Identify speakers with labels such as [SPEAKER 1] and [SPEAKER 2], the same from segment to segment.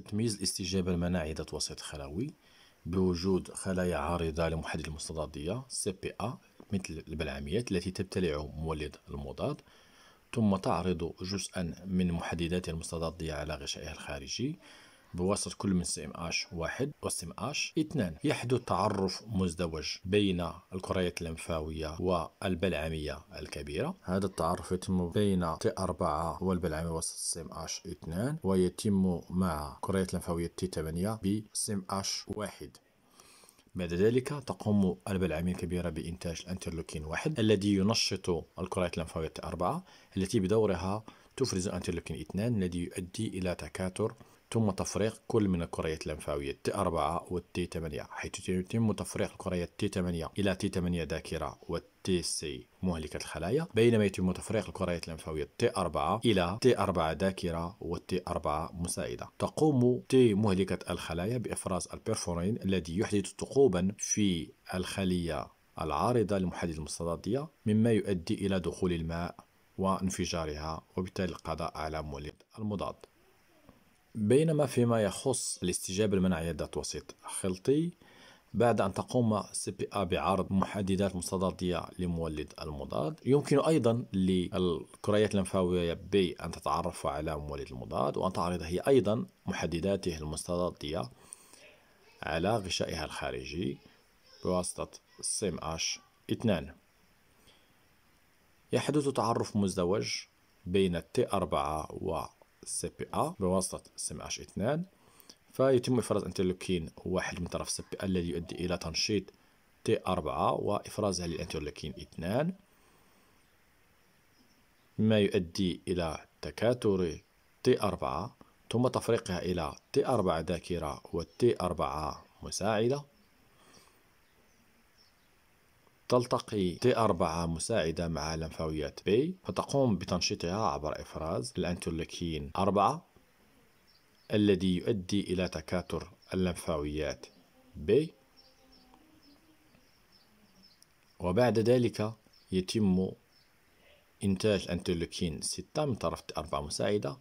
[SPEAKER 1] تتميز الاستجابة المناعية ذات وسيط خلوي بوجود خلايا عارضة لمحدد المستضادية CPA إيه مثل البلعميات التي تبتلع مولد المضاد ثم تعرض جزءا من محددات المستضادية على غشائها الخارجي بواسطة كل من سي ام اش واحد وسي ام اش اثنان يحدث تعرف مزدوج بين الكريات اللمفاوية والبلعمية الكبيرة هذا التعرف يتم بين تي 4 والبلعمية وسط سي ام اش اثنان ويتم مع كريات اللمفاوية تي 8 بسي ام اش واحد بعد ذلك تقوم البلعمية الكبيرة بإنتاج الأنترلوكين واحد الذي ينشط الكريات اللمفاوية أربعة التي بدورها تفرز الأنترلوكين اثنان الذي يؤدي إلى تكاثر ثم تفريق كل من الكريات اللمفاوية T4 والتي 8 حيث يتم تفريق الكريات T8 إلى T8 ذاكرة والتي سي مهلكة الخلايا بينما يتم تفريق الكريات اللمفاوية تي 4 إلى تي 4 ذاكرة والتي 4 مساعدة تقوم تي مهلكة الخلايا بإفراز البرفورين الذي يحدث ثقوبا في الخلية العارضة لمحدد المستضادية مما يؤدي إلى دخول الماء وانفجارها وبالتالي القضاء على مولد المضاد بينما فيما يخص الاستجابة المناعية ذات وسيط خلطي بعد أن تقوم سي بي آ بعرض محددات مستضادية لمولد المضاد يمكن أيضا للكريات اللمفاوية ب أن تتعرف على مولد المضاد وأن تعرض هي أيضا محدداته المستضادية على غشائها الخارجي بواسطة سيم اش 2 يحدث تعرف مزدوج بين T4 و سي بي ا إيه بواسطة سم اش 2 فيتم إفراز انترلوكين واحد من طرف سي بي ا إيه الذي يؤدي إلى تنشيط تي 4 وإفرازها للانترلوكين 2 مما يؤدي إلى تكاثر تي 4 ثم تفريقها إلى تي 4 ذاكرة وتي 4 مساعدة تلتقي T4 مساعدة مع لمفاويات B فتقوم بتنشيطها عبر إفراز الأنترليكين 4 الذي يؤدي إلى تكاثر اللمفاويات B وبعد ذلك يتم إنتاج أنترلوكين 6 من طرف أربعة مساعدة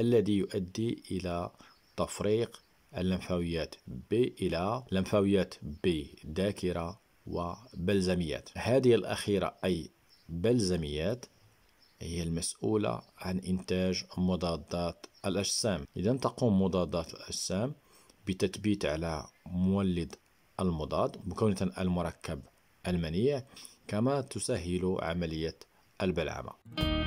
[SPEAKER 1] الذي يؤدي إلى تفريق اللمفاويات B إلى لمفاويات B ذاكرة وبلزميات هذه الأخيرة أي بلزميات هي المسؤولة عن إنتاج مضادات الأجسام إذا تقوم مضادات الأجسام بتثبيت على مولد المضاد مكونة المركب المنيع كما تسهل عملية البلعمة